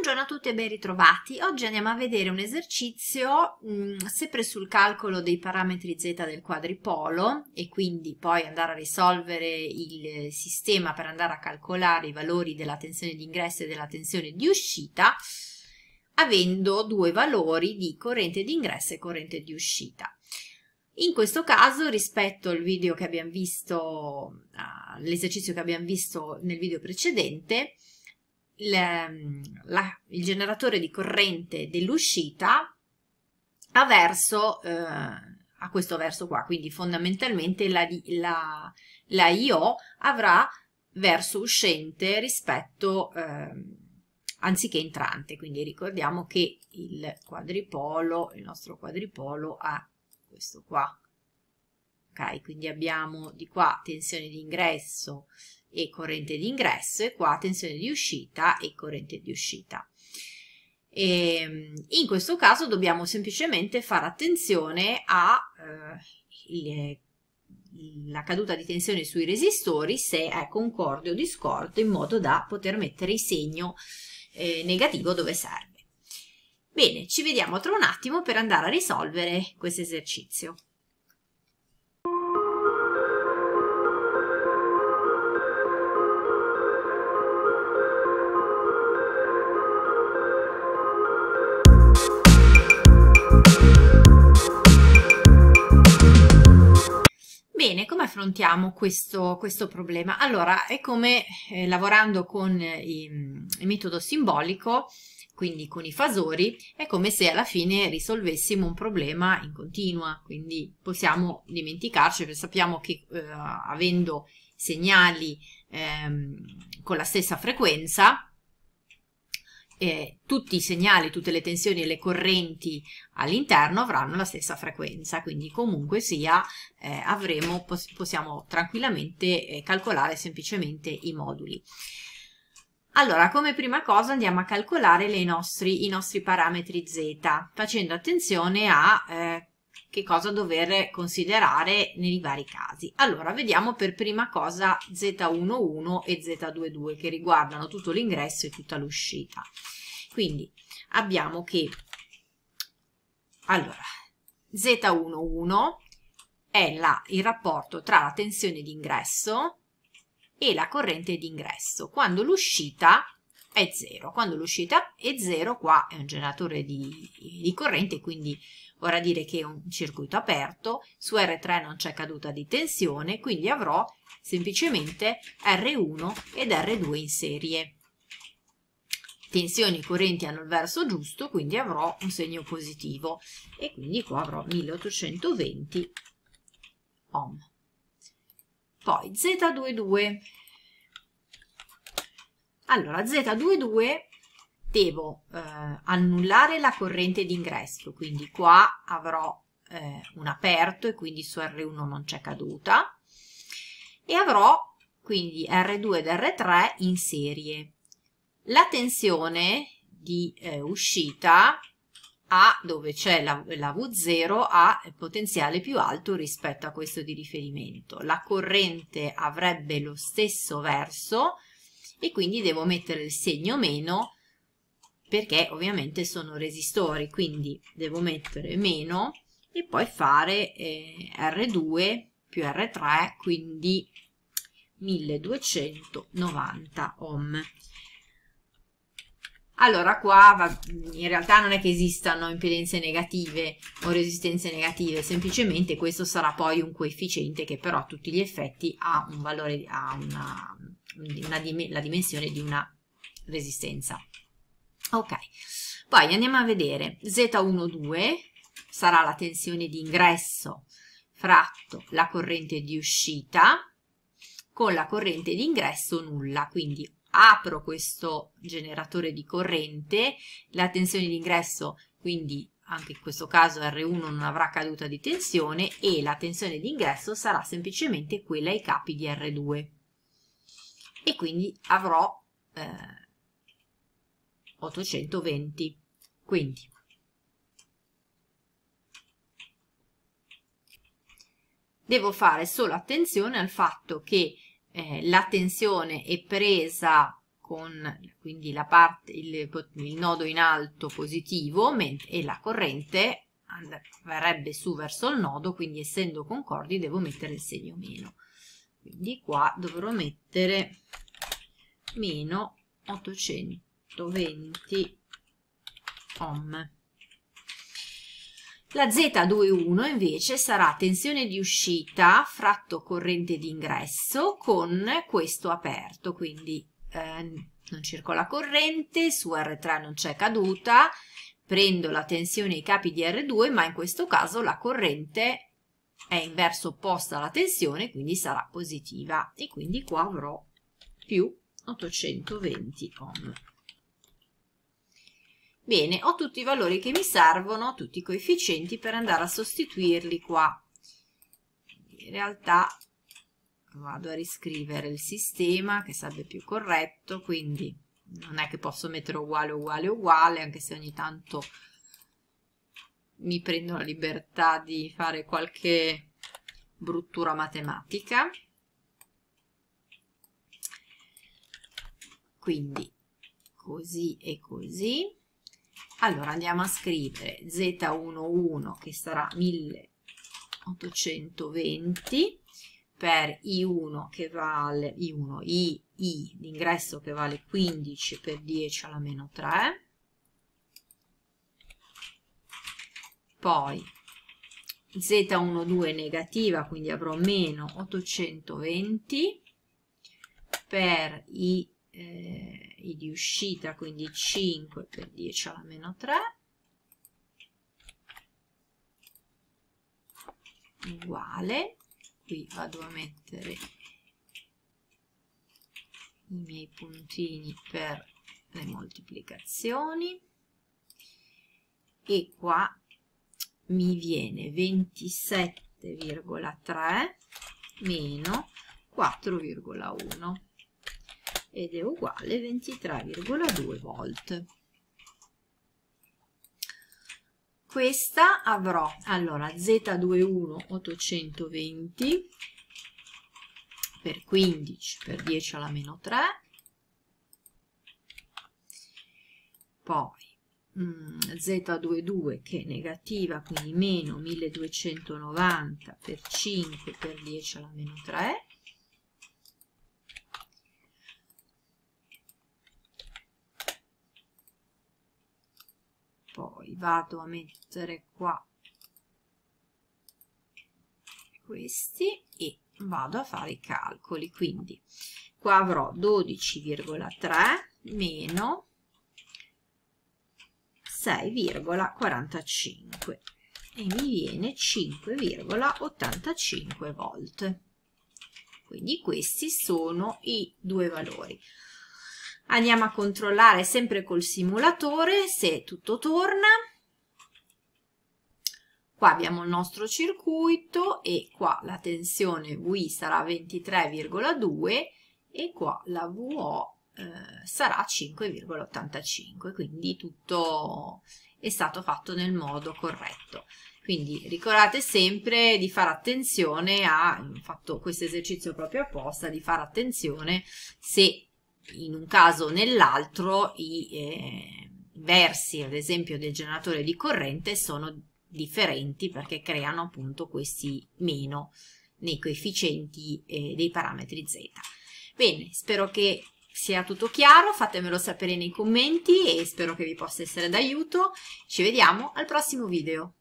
Buongiorno a tutti e ben ritrovati. Oggi andiamo a vedere un esercizio mh, mm, sempre sul calcolo dei parametri z del quadripolo e quindi poi andare a risolvere il sistema per andare a calcolare i valori della tensione di ingresso e della tensione di uscita avendo due valori di corrente di ingresso e corrente di uscita. In questo caso, rispetto al che abbiamo all'esercizio che abbiamo visto nel video precedente, il, ehm, la, il generatore di corrente dell'uscita a verso eh, a questo verso qua quindi fondamentalmente la, la, la IO avrà verso uscente rispetto eh, anziché entrante quindi ricordiamo che il quadripolo il nostro quadripolo ha questo qua ok? Quindi abbiamo di qua tensione di ingresso e corrente di ingresso e qua tensione di uscita e corrente di uscita. E ehm, in questo caso dobbiamo semplicemente fare attenzione alla eh, eh caduta di tensione sui resistori se è concorde o discorde in modo da poter mettere il segno eh, negativo dove serve. Bene, ci vediamo tra un attimo per andare a risolvere questo esercizio. affrontiamo questo, questo problema? Allora, è come eh, lavorando con eh, il, il metodo simbolico, quindi con i fasori, è come se alla fine risolvessimo un problema in continua, quindi possiamo dimenticarci, perché sappiamo che eh, avendo segnali ehm, con la stessa frequenza, eh, tutti i segnali, tutte le tensioni e le correnti all'interno avranno la stessa frequenza, quindi comunque sia eh, avremo, possiamo tranquillamente eh, calcolare semplicemente i moduli. Allora, come prima cosa andiamo a calcolare nostri, i nostri parametri z, facendo attenzione a eh, che cosa dover considerare nei vari casi. Allora, vediamo per prima cosa Z11 e Z22 che riguardano tutto l'ingresso e tutta l'uscita. Quindi abbiamo che, allora, Z11 è la, il rapporto tra la tensione d'ingresso e la corrente d'ingresso quando l'uscita è 0. Quando l'uscita è 0, qua è un generatore di, di corrente, quindi Vorrà dire che è un circuito aperto, su R3 non c'è caduta di tensione, quindi avrò semplicemente R1 ed R2 in serie. Tensioni correnti hanno il verso giusto, quindi avrò un segno positivo e quindi qua avrò 1820 ohm. Poi Z22. Allora, Z22 devo eh, annullare la corrente d'ingresso, quindi qua avrò eh, un aperto e quindi su R1 non c'è caduta e avrò quindi R2 ed R3 in serie. La tensione di eh, uscita A dove c'è la, la V0 ha il potenziale più alto rispetto a questo di riferimento. La corrente avrebbe lo stesso verso e quindi devo mettere il segno meno perché ovviamente sono resistori quindi devo mettere meno e poi fare eh, R2 più R3 quindi 1290 ohm allora qua va, in realtà non è che esistano impedenze negative o resistenze negative, semplicemente questo sarà poi un coefficiente che però a tutti gli effetti ha un valore, ha una, una, la dimensione di una resistenza. Ok, poi andiamo a vedere Z12 sarà la tensione di ingresso fratto la corrente di uscita con la corrente di ingresso nulla, quindi apro questo generatore di corrente, la tensione di ingresso quindi anche in questo caso R1 non avrà caduta di tensione e la tensione di ingresso sarà semplicemente quella ai capi di R2 e quindi avrò eh, 820 quindi devo fare solo attenzione al fatto che eh, la tensione è presa con quindi la parte, il, il nodo in alto positivo mentre, e la corrente verrebbe su verso il nodo, quindi essendo concordi devo mettere il segno meno. Quindi qua dovrò mettere meno 800. 120 ohm. La Z21 invece sarà tensione di uscita fratto corrente di ingresso con questo aperto, quindi eh, non circola corrente, su R3 non c'è caduta, prendo la tensione ai capi di R2, ma in questo caso la corrente è inverso opposta alla tensione, quindi sarà positiva e quindi qua avrò più 820 ohm. Bene, ho tutti i valori che mi servono, tutti i coefficienti per andare a sostituirli qua. In realtà vado a riscrivere il sistema che sarebbe più corretto, quindi non è che posso mettere uguale uguale uguale, anche se ogni tanto mi prendo la libertà di fare qualche bruttura matematica. Quindi così e così allora andiamo a scrivere Z11 che sarà 1820 per I1 che vale I1, I, I l'ingresso che vale 15 per 10 alla meno 3 poi Z12 negativa, quindi avrò meno 820 per i, eh, i di uscita, quindi 5 per 10 alla meno 3 uguale, qui vado a mettere i miei puntini per le moltiplicazioni e qua mi viene 27,3 meno 4,1 ed è uguale 23,2 volt questa avrò allora Z21 820 per 15 per 10 alla meno 3 poi mm, Z22 che è negativa quindi meno 1290 per 5 per 10 alla meno 3 poi vado a mettere qua questi e vado a fare i calcoli quindi qua avrò 12,3 meno 6,45 e mi viene 5,85 volte quindi questi sono i due valori andiamo a controllare sempre col simulatore se tutto torna qua abbiamo il nostro circuito e qua la tensione VI sarà 23,2 e qua la VO eh, sarà 5,85 quindi tutto è stato fatto nel modo corretto quindi ricordate sempre di fare attenzione a, ho fatto questo esercizio proprio apposta, di fare attenzione se in un caso o nell'altro i eh, versi, ad esempio, del generatore di corrente sono differenti perché creano appunto questi meno nei coefficienti eh, dei parametri z. Bene, spero che sia tutto chiaro, fatemelo sapere nei commenti e spero che vi possa essere d'aiuto. Ci vediamo al prossimo video.